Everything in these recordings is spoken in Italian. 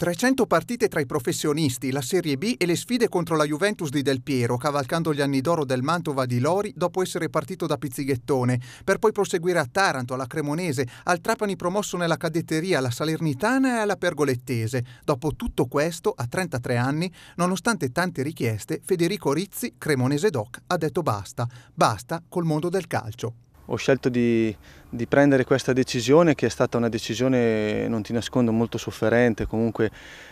300 partite tra i professionisti, la Serie B e le sfide contro la Juventus di Del Piero, cavalcando gli anni d'oro del Mantova di Lori dopo essere partito da Pizzighettone, per poi proseguire a Taranto, alla Cremonese, al Trapani promosso nella cadetteria, alla Salernitana e alla Pergolettese. Dopo tutto questo, a 33 anni, nonostante tante richieste, Federico Rizzi, Cremonese Doc, ha detto basta, basta col mondo del calcio. Ho scelto di di prendere questa decisione che è stata una decisione, non ti nascondo, molto sofferente, comunque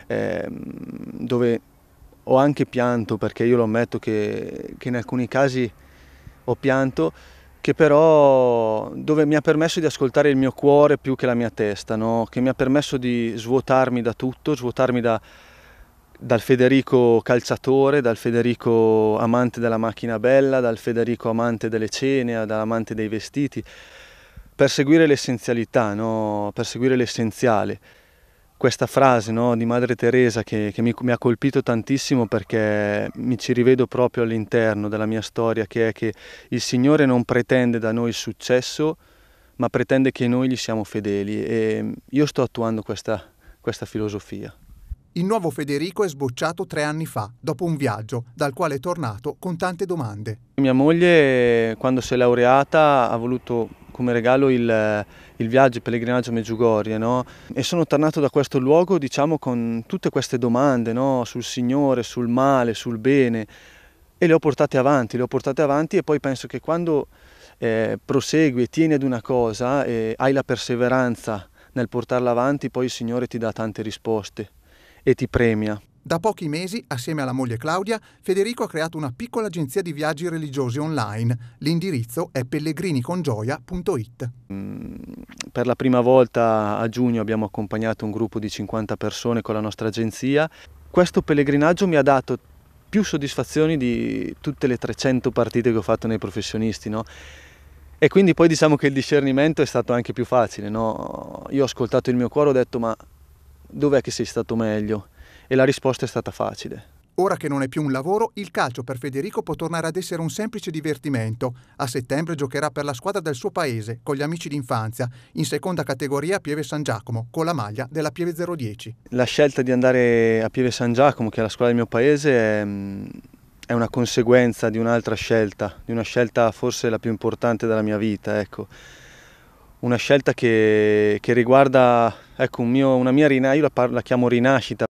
eh, dove ho anche pianto perché io lo ammetto che, che in alcuni casi ho pianto, che però dove mi ha permesso di ascoltare il mio cuore più che la mia testa, no? che mi ha permesso di svuotarmi da tutto, svuotarmi da, dal Federico calciatore, dal Federico amante della macchina bella, dal Federico amante delle cene, dall'amante dei vestiti, perseguire l'essenzialità, no? perseguire l'essenziale. Questa frase no? di Madre Teresa che, che mi, mi, ha colpito tantissimo perché mi ci rivedo proprio all'interno della mia storia, che è che il Signore non pretende da noi successo, ma pretende che noi gli siamo fedeli e io sto attuando questa, questa filosofia. Il nuovo Federico è sbocciato tre anni fa, dopo un viaggio, dal quale è tornato con tante domande. Mia moglie, quando si è laureata, ha voluto come regalo il, il viaggio, il pellegrinaggio a Meggiugorie no? e sono tornato da questo luogo diciamo con tutte queste domande no? sul Signore, sul male, sul bene e le ho portate avanti, le ho portate avanti e poi penso che quando eh, prosegui e tieni ad una cosa e eh, hai la perseveranza nel portarla avanti poi il Signore ti dà tante risposte e ti premia. Da pochi mesi, assieme alla moglie Claudia, Federico ha creato una piccola agenzia di viaggi religiosi online. L'indirizzo è pellegrinicongioia.it. Mm, per la prima volta a giugno abbiamo accompagnato un gruppo di 50 persone con la nostra agenzia. Questo pellegrinaggio mi ha dato più soddisfazioni di tutte le 300 partite che ho fatto nei professionisti, no? E quindi poi diciamo che il discernimento è stato anche più facile, no? Io ho ascoltato il mio cuore, e ho detto ma dov'è che sei stato meglio? e la risposta è stata facile. Ora che non è più un lavoro, il calcio per Federico può tornare ad essere un semplice divertimento. A settembre giocherà per la squadra del suo paese, con gli amici d'infanzia, in seconda categoria Pieve San Giacomo, con la maglia della Pieve 010. La scelta di andare a Pieve San Giacomo, che è la squadra del mio paese, è, una conseguenza di un'altra scelta, di una scelta forse la più importante della mia vita. Ecco. Una scelta che, che riguarda ecco, un mio, una mia rinascita, io la, la chiamo rinascita